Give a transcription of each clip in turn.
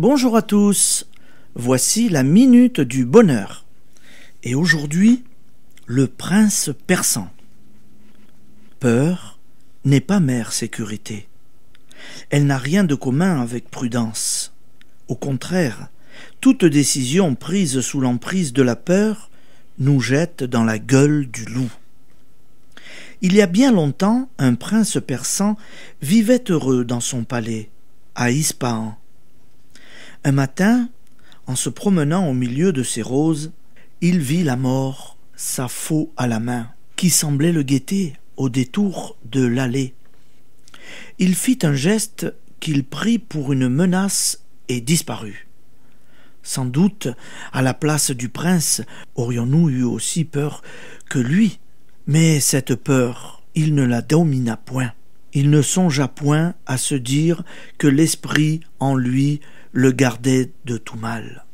Bonjour à tous, voici la minute du bonheur. Et aujourd'hui, le prince persan. Peur n'est pas mère sécurité. Elle n'a rien de commun avec prudence. Au contraire, toute décision prise sous l'emprise de la peur nous jette dans la gueule du loup. Il y a bien longtemps, un prince persan vivait heureux dans son palais, à Ispahan, un matin, en se promenant au milieu de ses roses, il vit la mort, sa faux à la main, qui semblait le guetter au détour de l'allée. Il fit un geste qu'il prit pour une menace et disparut. Sans doute, à la place du prince, aurions-nous eu aussi peur que lui, mais cette peur, il ne la domina point il ne songea point à se dire que l'esprit en lui le gardait de tout mal.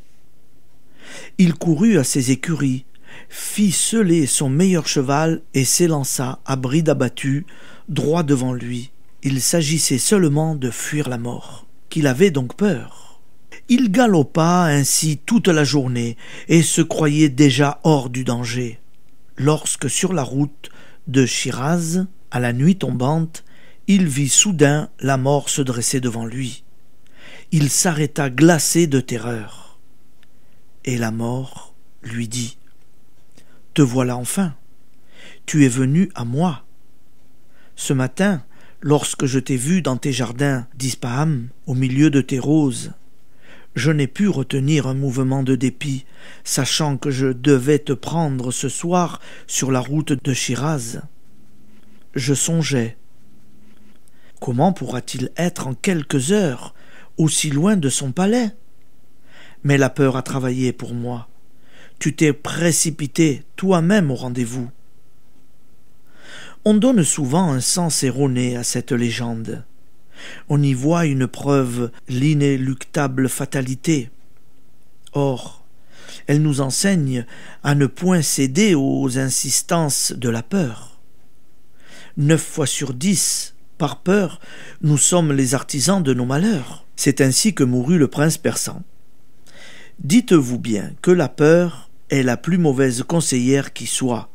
Il courut à ses écuries, fit seller son meilleur cheval et s'élança à bride abattue droit devant lui. Il s'agissait seulement de fuir la mort, qu'il avait donc peur. Il galopa ainsi toute la journée et se croyait déjà hors du danger, lorsque sur la route de Shiraz, à la nuit tombante, il vit soudain la mort se dresser devant lui. Il s'arrêta glacé de terreur. Et la mort lui dit Te voilà enfin. Tu es venu à moi. Ce matin, lorsque je t'ai vu dans tes jardins d'Ispaham, au milieu de tes roses, je n'ai pu retenir un mouvement de dépit, sachant que je devais te prendre ce soir sur la route de Shiraz. Je songeais Comment pourra-t-il être en quelques heures aussi loin de son palais Mais la peur a travaillé pour moi. Tu t'es précipité toi-même au rendez-vous. On donne souvent un sens erroné à cette légende. On y voit une preuve l'inéluctable fatalité. Or, elle nous enseigne à ne point céder aux insistances de la peur. Neuf fois sur dix, par peur, nous sommes les artisans de nos malheurs. C'est ainsi que mourut le prince persan. Dites-vous bien que la peur est la plus mauvaise conseillère qui soit,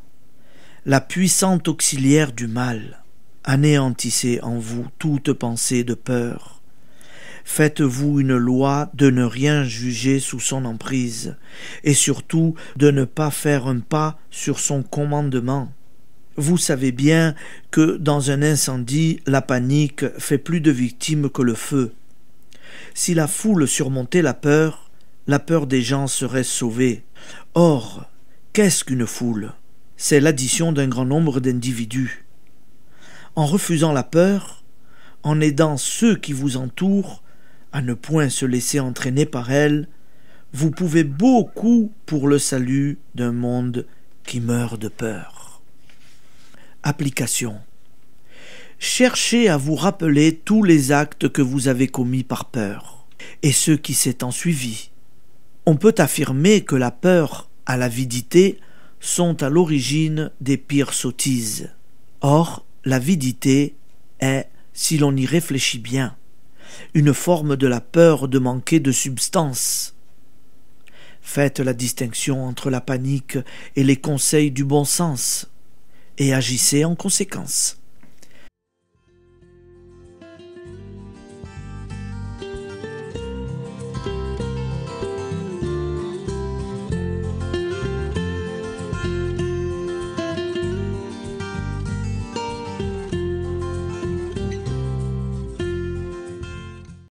la puissante auxiliaire du mal. Anéantissez en vous toute pensée de peur. Faites-vous une loi de ne rien juger sous son emprise, et surtout de ne pas faire un pas sur son commandement vous savez bien que dans un incendie, la panique fait plus de victimes que le feu. Si la foule surmontait la peur, la peur des gens serait sauvée. Or, qu'est-ce qu'une foule C'est l'addition d'un grand nombre d'individus. En refusant la peur, en aidant ceux qui vous entourent à ne point se laisser entraîner par elle, vous pouvez beaucoup pour le salut d'un monde qui meurt de peur. Application. Cherchez à vous rappeler tous les actes que vous avez commis par peur, et ceux qui s'étant suivis. On peut affirmer que la peur à l'avidité sont à l'origine des pires sottises. Or, l'avidité est, si l'on y réfléchit bien, une forme de la peur de manquer de substance. Faites la distinction entre la panique et les conseils du bon sens et agissez en conséquence.